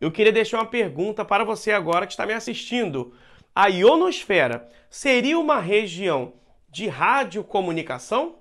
eu queria deixar uma pergunta para você agora que está me assistindo. A ionosfera seria uma região de radiocomunicação?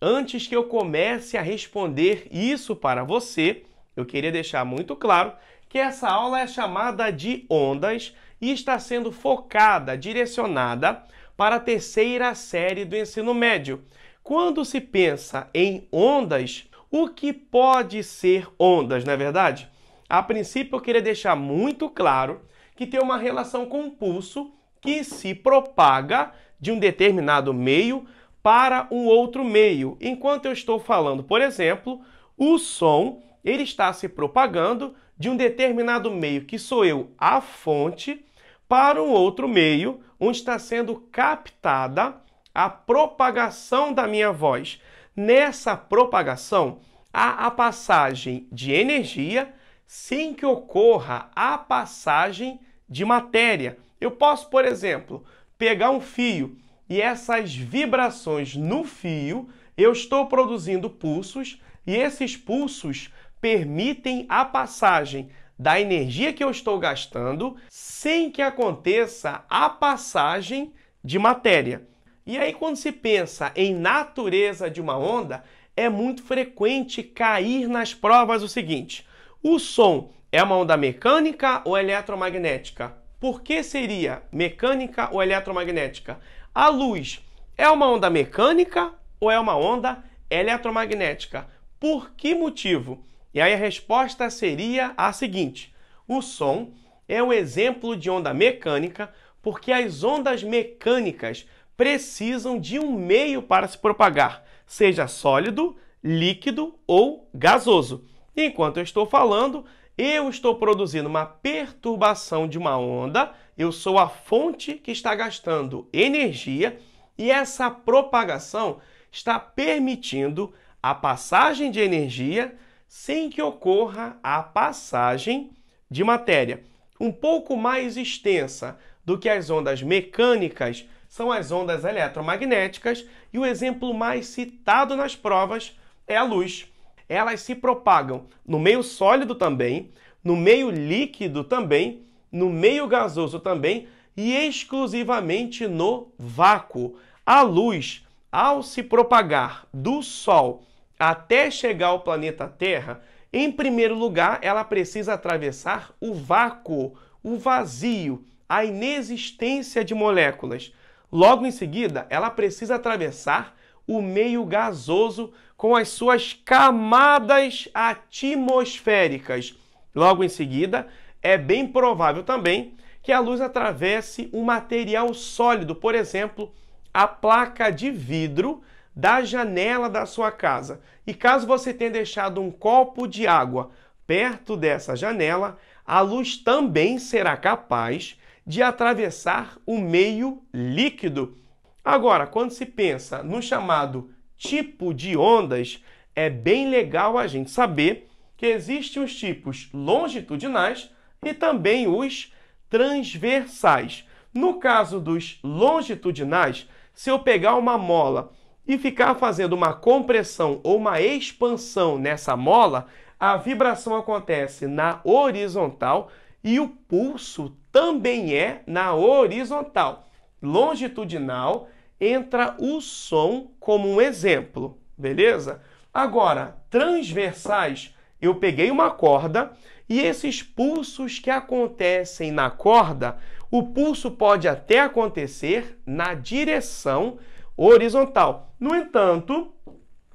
Antes que eu comece a responder isso para você, eu queria deixar muito claro que essa aula é chamada de ondas e está sendo focada, direcionada para a terceira série do ensino médio. Quando se pensa em ondas, o que pode ser ondas, não é verdade? A princípio, eu queria deixar muito claro que tem uma relação com o pulso que se propaga de um determinado meio para um outro meio. Enquanto eu estou falando, por exemplo, o som ele está se propagando de um determinado meio, que sou eu, a fonte, para um outro meio, onde está sendo captada a propagação da minha voz. Nessa propagação, há a passagem de energia sem que ocorra a passagem de matéria. Eu posso, por exemplo, pegar um fio e essas vibrações no fio, eu estou produzindo pulsos e esses pulsos permitem a passagem da energia que eu estou gastando sem que aconteça a passagem de matéria. E aí, quando se pensa em natureza de uma onda, é muito frequente cair nas provas o seguinte: o som é uma onda mecânica ou eletromagnética? Por que seria mecânica ou eletromagnética? A luz é uma onda mecânica ou é uma onda eletromagnética? Por que motivo? E aí a resposta seria a seguinte: o som é um exemplo de onda mecânica porque as ondas mecânicas precisam de um meio para se propagar, seja sólido, líquido ou gasoso enquanto eu estou falando, eu estou produzindo uma perturbação de uma onda, eu sou a fonte que está gastando energia e essa propagação está permitindo a passagem de energia sem que ocorra a passagem de matéria. Um pouco mais extensa do que as ondas mecânicas são as ondas eletromagnéticas e o exemplo mais citado nas provas é a luz elas se propagam no meio sólido também, no meio líquido também, no meio gasoso também e exclusivamente no vácuo. A luz, ao se propagar do Sol até chegar ao planeta Terra, em primeiro lugar, ela precisa atravessar o vácuo, o vazio, a inexistência de moléculas. Logo em seguida, ela precisa atravessar o meio gasoso com as suas camadas atmosféricas. Logo em seguida, é bem provável também que a luz atravesse um material sólido, por exemplo, a placa de vidro da janela da sua casa. E caso você tenha deixado um copo de água perto dessa janela, a luz também será capaz de atravessar o meio líquido Agora, quando se pensa no chamado tipo de ondas, é bem legal a gente saber que existem os tipos longitudinais e também os transversais. No caso dos longitudinais, se eu pegar uma mola e ficar fazendo uma compressão ou uma expansão nessa mola, a vibração acontece na horizontal e o pulso também é na horizontal. Longitudinal entra o som como um exemplo, beleza? Agora, transversais, eu peguei uma corda e esses pulsos que acontecem na corda, o pulso pode até acontecer na direção horizontal. No entanto,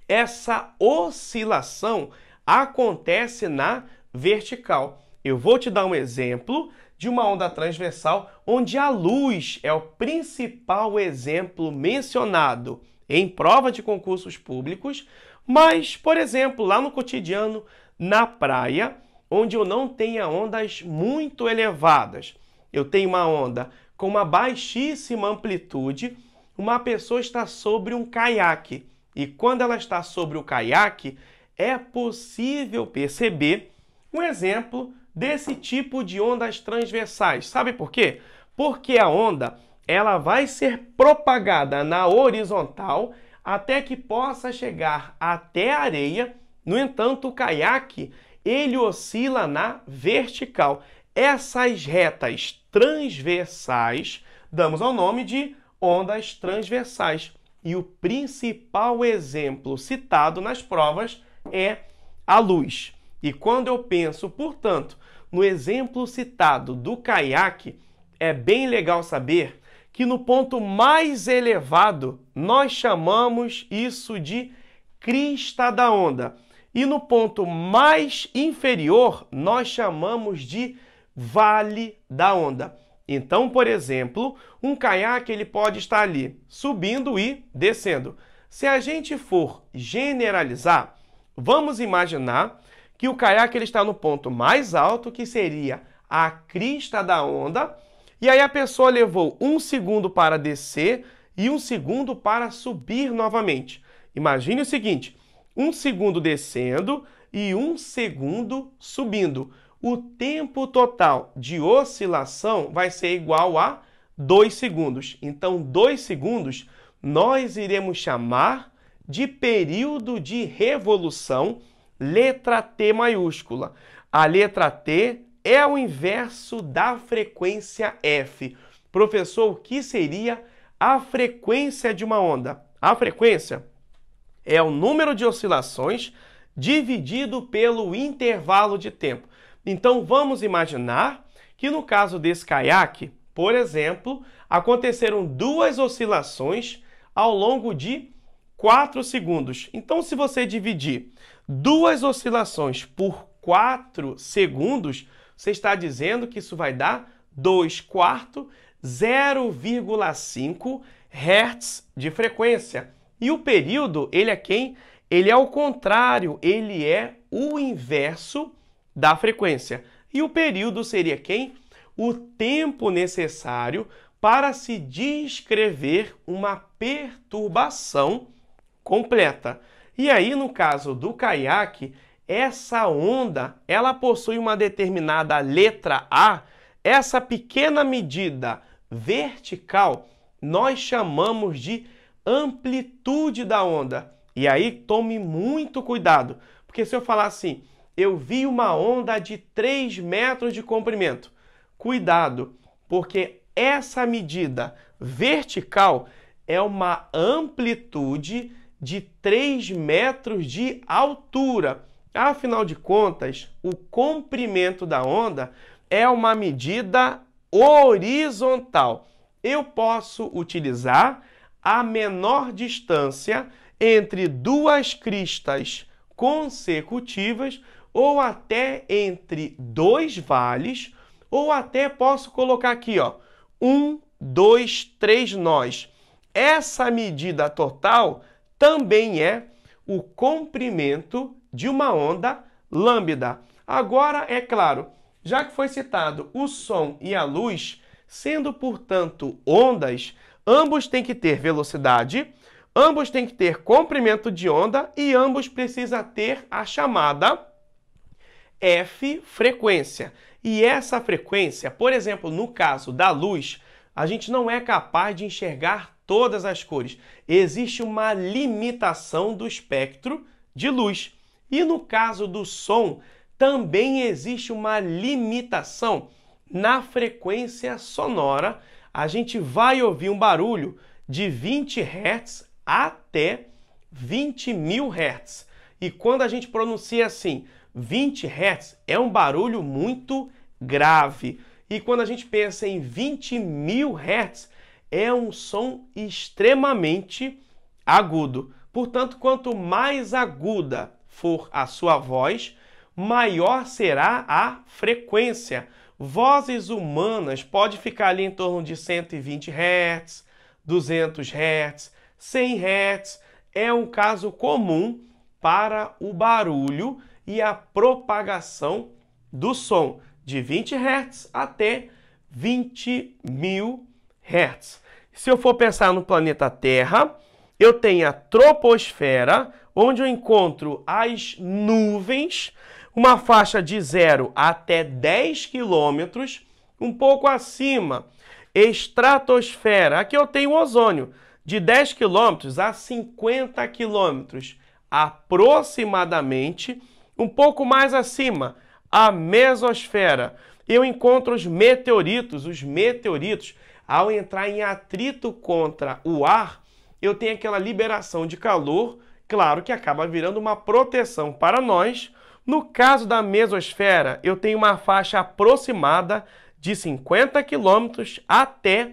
essa oscilação acontece na vertical. Eu vou te dar um exemplo de uma onda transversal, onde a luz é o principal exemplo mencionado em prova de concursos públicos, mas, por exemplo, lá no cotidiano, na praia, onde eu não tenha ondas muito elevadas, eu tenho uma onda com uma baixíssima amplitude, uma pessoa está sobre um caiaque. E quando ela está sobre o caiaque, é possível perceber um exemplo desse tipo de ondas transversais. Sabe por quê? Porque a onda ela vai ser propagada na horizontal até que possa chegar até a areia. No entanto, o caiaque ele oscila na vertical. Essas retas transversais damos ao nome de ondas transversais. E o principal exemplo citado nas provas é a luz. E quando eu penso, portanto, no exemplo citado do caiaque, é bem legal saber que no ponto mais elevado nós chamamos isso de crista da onda e no ponto mais inferior nós chamamos de vale da onda. Então, por exemplo, um caiaque ele pode estar ali subindo e descendo. Se a gente for generalizar, vamos imaginar que o caiaque ele está no ponto mais alto, que seria a crista da onda, e aí a pessoa levou um segundo para descer e um segundo para subir novamente. Imagine o seguinte: um segundo descendo e um segundo subindo. O tempo total de oscilação vai ser igual a 2 segundos. Então, 2 segundos nós iremos chamar de período de revolução letra T maiúscula. A letra T é o inverso da frequência F. Professor, o que seria a frequência de uma onda? A frequência é o número de oscilações dividido pelo intervalo de tempo. Então vamos imaginar que no caso desse caiaque, por exemplo, aconteceram duas oscilações ao longo de 4 segundos. Então se você dividir duas oscilações por 4 segundos, você está dizendo que isso vai dar 2 quarto 0,5 Hz de frequência. E o período, ele é quem? Ele é o contrário, ele é o inverso da frequência. E o período seria quem? O tempo necessário para se descrever uma perturbação completa. E aí, no caso do caiaque, essa onda, ela possui uma determinada letra A, essa pequena medida vertical, nós chamamos de amplitude da onda. E aí, tome muito cuidado, porque se eu falar assim, eu vi uma onda de 3 metros de comprimento, cuidado, porque essa medida vertical é uma amplitude de 3 metros de altura. Afinal de contas, o comprimento da onda é uma medida horizontal. Eu posso utilizar a menor distância entre duas cristas consecutivas ou até entre dois vales, ou até posso colocar aqui, ó, um, dois, três nós. Essa medida total também é o comprimento de uma onda lambda. Agora, é claro, já que foi citado o som e a luz, sendo, portanto, ondas, ambos têm que ter velocidade, ambos têm que ter comprimento de onda e ambos precisa ter a chamada F frequência. E essa frequência, por exemplo, no caso da luz, a gente não é capaz de enxergar todas as cores. Existe uma limitação do espectro de luz. E no caso do som, também existe uma limitação na frequência sonora. A gente vai ouvir um barulho de 20 Hz até 20 mil Hz. E quando a gente pronuncia assim, 20 Hz é um barulho muito grave. E quando a gente pensa em 20 mil Hz, é um som extremamente agudo. Portanto, quanto mais aguda for a sua voz, maior será a frequência. Vozes humanas pode ficar ali em torno de 120 Hz, 200 Hz, 100 Hz. É um caso comum para o barulho e a propagação do som de 20 Hz até 20 mil Hz. Se eu for pensar no planeta Terra, eu tenho a troposfera, onde eu encontro as nuvens, uma faixa de 0 até 10 quilômetros, um pouco acima, estratosfera, aqui eu tenho o ozônio, de 10 quilômetros a 50 quilômetros, aproximadamente, um pouco mais acima, a mesosfera. Eu encontro os meteoritos, os meteoritos ao entrar em atrito contra o ar, eu tenho aquela liberação de calor, claro que acaba virando uma proteção para nós. No caso da mesosfera, eu tenho uma faixa aproximada de 50 quilômetros até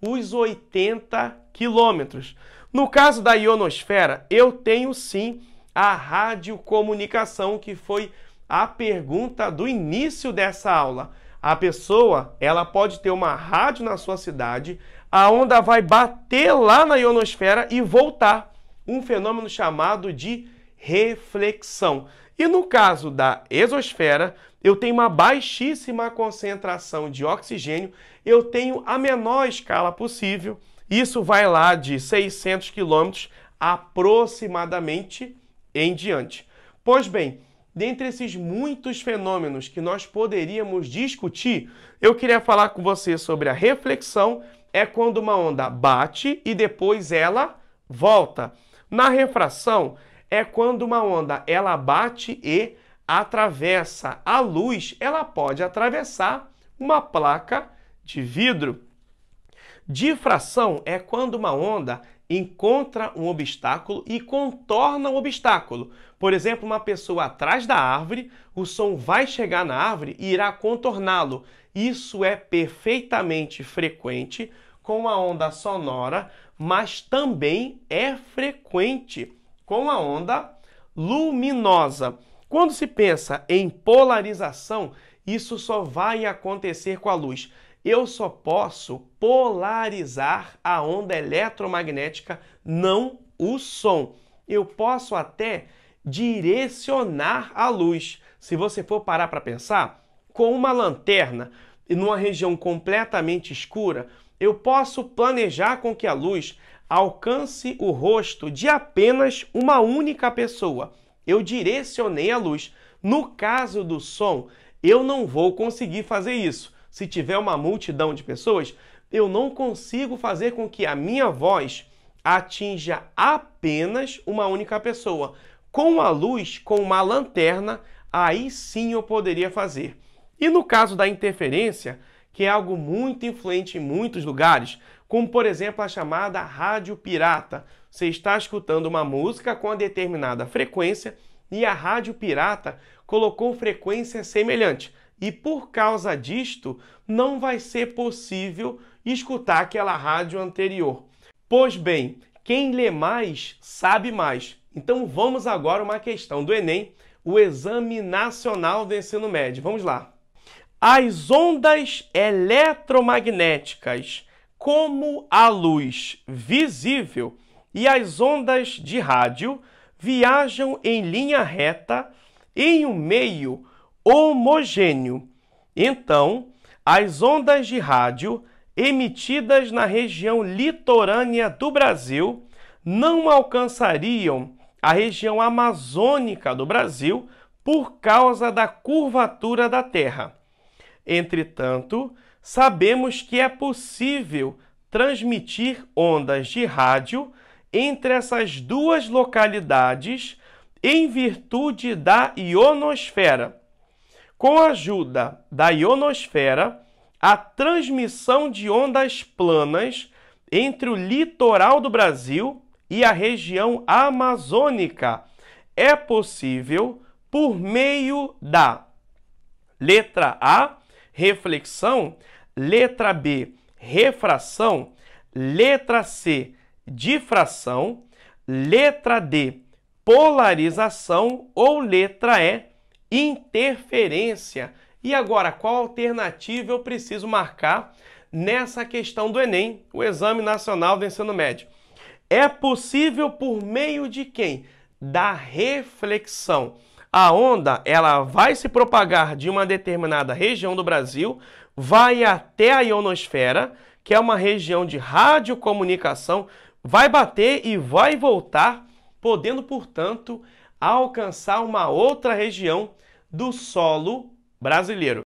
os 80 quilômetros. No caso da ionosfera, eu tenho sim a radiocomunicação, que foi a pergunta do início dessa aula. A pessoa, ela pode ter uma rádio na sua cidade, a onda vai bater lá na ionosfera e voltar. Um fenômeno chamado de reflexão. E no caso da exosfera, eu tenho uma baixíssima concentração de oxigênio, eu tenho a menor escala possível. Isso vai lá de 600 quilômetros aproximadamente em diante. Pois bem, dentre esses muitos fenômenos que nós poderíamos discutir, eu queria falar com você sobre a reflexão. É quando uma onda bate e depois ela volta. Na refração é quando uma onda ela bate e atravessa. A luz ela pode atravessar uma placa de vidro. Difração é quando uma onda encontra um obstáculo e contorna o obstáculo. Por exemplo, uma pessoa atrás da árvore, o som vai chegar na árvore e irá contorná-lo. Isso é perfeitamente frequente com a onda sonora, mas também é frequente com a onda luminosa. Quando se pensa em polarização, isso só vai acontecer com a luz eu só posso polarizar a onda eletromagnética, não o som. Eu posso até direcionar a luz. Se você for parar para pensar, com uma lanterna e numa região completamente escura, eu posso planejar com que a luz alcance o rosto de apenas uma única pessoa. Eu direcionei a luz. No caso do som, eu não vou conseguir fazer isso se tiver uma multidão de pessoas, eu não consigo fazer com que a minha voz atinja apenas uma única pessoa. Com a luz, com uma lanterna, aí sim eu poderia fazer. E no caso da interferência, que é algo muito influente em muitos lugares, como por exemplo a chamada rádio pirata. Você está escutando uma música com a determinada frequência e a rádio pirata colocou frequência semelhante. E por causa disto, não vai ser possível escutar aquela rádio anterior. Pois bem, quem lê mais sabe mais. Então vamos agora uma questão do Enem, o Exame Nacional do Ensino Médio. Vamos lá. As ondas eletromagnéticas, como a luz visível e as ondas de rádio, viajam em linha reta em um meio homogêneo. Então, as ondas de rádio emitidas na região litorânea do Brasil não alcançariam a região amazônica do Brasil por causa da curvatura da Terra. Entretanto, sabemos que é possível transmitir ondas de rádio entre essas duas localidades em virtude da ionosfera com a ajuda da ionosfera, a transmissão de ondas planas entre o litoral do Brasil e a região amazônica é possível por meio da letra A, reflexão, letra B, refração, letra C, difração, letra D, polarização ou letra E, interferência. E agora, qual alternativa eu preciso marcar nessa questão do Enem, o Exame Nacional do Ensino Médio? É possível por meio de quem? Da reflexão. A onda, ela vai se propagar de uma determinada região do Brasil, vai até a ionosfera, que é uma região de radiocomunicação, vai bater e vai voltar, podendo, portanto, alcançar uma outra região do solo brasileiro.